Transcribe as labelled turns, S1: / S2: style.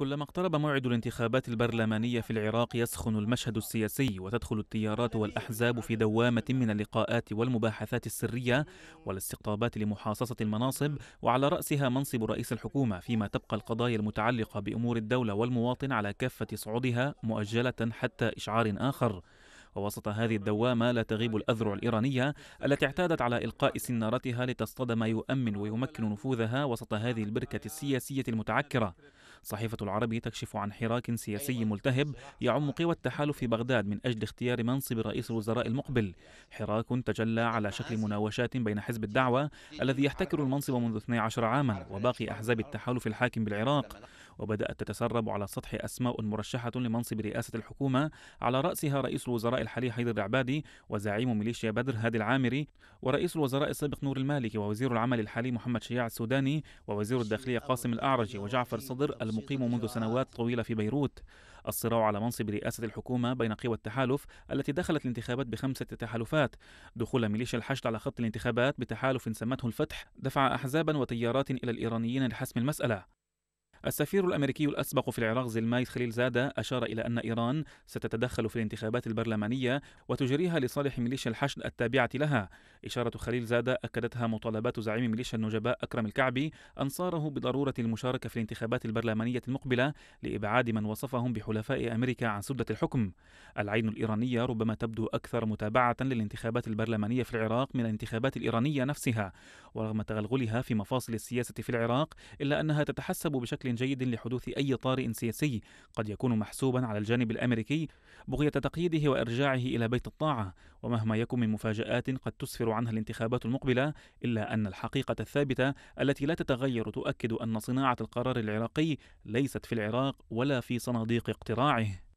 S1: كلما اقترب موعد الانتخابات البرلمانية في العراق يسخن المشهد السياسي وتدخل التيارات والأحزاب في دوامة من اللقاءات والمباحثات السرية والاستقطابات لمحاصصة المناصب وعلى رأسها منصب رئيس الحكومة فيما تبقى القضايا المتعلقة بأمور الدولة والمواطن على كافة صعودها مؤجلة حتى إشعار آخر ووسط هذه الدوامة لا تغيب الأذرع الإيرانية التي اعتادت على إلقاء سنارتها لتصطدم يؤمن ويمكن نفوذها وسط هذه البركة السياسية المتعكرة صحيفة العربي تكشف عن حراك سياسي ملتهب يعم قوى التحالف في بغداد من أجل اختيار منصب رئيس الوزراء المقبل حراك تجلى على شكل مناوشات بين حزب الدعوة الذي يحتكر المنصب منذ 12 عاما وباقي أحزاب التحالف الحاكم بالعراق وبدأت تتسرب على السطح أسماء مرشحة لمنصب رئاسة الحكومة على رأسها رئيس الوزراء الحالي حيدر العبادي وزعيم ميليشيا بدر هادي العامري ورئيس الوزراء السابق نور المالكي ووزير العمل الحالي محمد شياع السوداني ووزير الداخلية قاسم الأعرجي وجعفر صدر المقيم منذ سنوات طويلة في بيروت الصراع على منصب رئاسة الحكومة بين قوى التحالف التي دخلت الانتخابات بخمسة تحالفات دخول ميليشيا الحشد على خط الانتخابات بتحالف سمته الفتح دفع أحزابا وتيارات إلى الإيرانيين لحسم المسألة السفير الامريكي الاسبق في العراق زلمايد خليل زاده اشار الى ان ايران ستتدخل في الانتخابات البرلمانيه وتجريها لصالح ميليشيا الحشد التابعه لها اشاره خليل زاده اكدتها مطالبات زعيم ميليشيا النجباء اكرم الكعبي انصاره بضروره المشاركه في الانتخابات البرلمانيه المقبله لابعاد من وصفهم بحلفاء امريكا عن سده الحكم العين الايرانيه ربما تبدو اكثر متابعه للانتخابات البرلمانيه في العراق من الانتخابات الايرانيه نفسها ورغم تغلغلها في مفاصل السياسه في العراق الا انها تتحسب بشكل جيد لحدوث أي طارئ سياسي قد يكون محسوبا على الجانب الأمريكي بغية تقييده وإرجاعه إلى بيت الطاعة ومهما يكن من مفاجآت قد تسفر عنها الانتخابات المقبلة إلا أن الحقيقة الثابتة التي لا تتغير تؤكد أن صناعة القرار العراقي ليست في العراق ولا في صناديق اقتراعه